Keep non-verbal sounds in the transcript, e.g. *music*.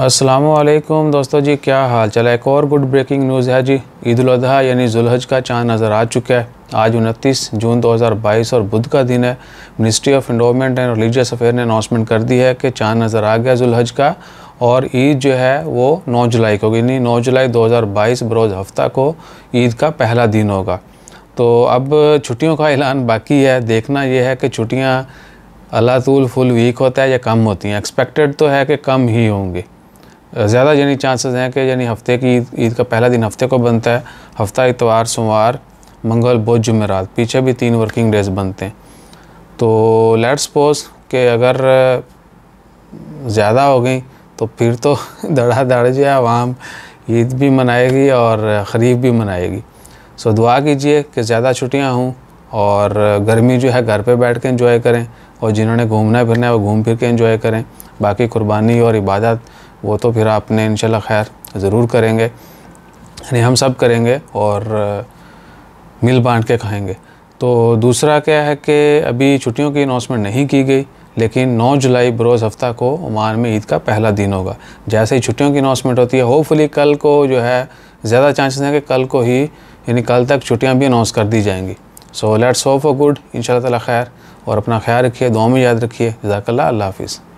असलम दोस्तों जी क्या हाल चला एक और गुड ब्रेकिंग न्यूज़ है जी ईदाजी यानी जुलहज का चांद नज़र आ चुका है आज उनतीस जून 2022 और बुध का दिन है ministry of endowment and religious affair ने अनाउंसमेंट कर दी है कि चांद नज़र आ गया जुलहज का और ईद जो है वो 9 जुलाई को यानी 9 जुलाई 2022 बरोज़ हफ्ता को ईद का पहला दिन होगा तो अब छुट्टियों का ऐलान बाकी है देखना यह है कि छुट्टियाँ तुल फुल वीक होता है या कम होती हैं एक्सपेक्टेड तो है कि कम ही होंगे ज़्यादा यानी चांसेस हैं कि यानी हफ्ते की ईद ईद का पहला दिन हफ्ते को बनता है हफ्ता इतवार सोमवार मंगल बुध जुमेरात पीछे भी तीन वर्किंग डेज बनते हैं तो लेट्स सपोज के अगर ज़्यादा हो गई तो फिर तो *laughs* दड़ा दड़ जो है आवाम ईद भी मनाएगी और ख़रीफ भी मनाएगी सो दुआ कीजिए कि ज़्यादा छुट्टियाँ हों और गर्मी जो है घर पर बैठ के इंजॉय करें और जिन्होंने घूमना फिरना है वो घूम फिर के इंजॉय करें बाकी कुर्बानी और इबादत वो तो फिर आपने इन खैर ज़रूर करेंगे यानी हम सब करेंगे और मिल बांट के खाएंगे तो दूसरा क्या है कि अभी छुट्टियों की अनाउंसमेंट नहीं की गई लेकिन 9 जुलाई बरोज़ हफ्ता को ओमान में ईद का पहला दिन होगा जैसे ही छुट्टियों की अनाउंसमेंट होती है होपफुली कल को जो है ज़्यादा चांसेस हैं कि कल को ही यानी कल तक छुट्टियाँ भी अनाउंस कर दी जाएंगी so let's hope for good इन ताला खैर और अपना ख्याल रखिए दो में याद रखिए जजाकल्ला अल्लाह हाफिज़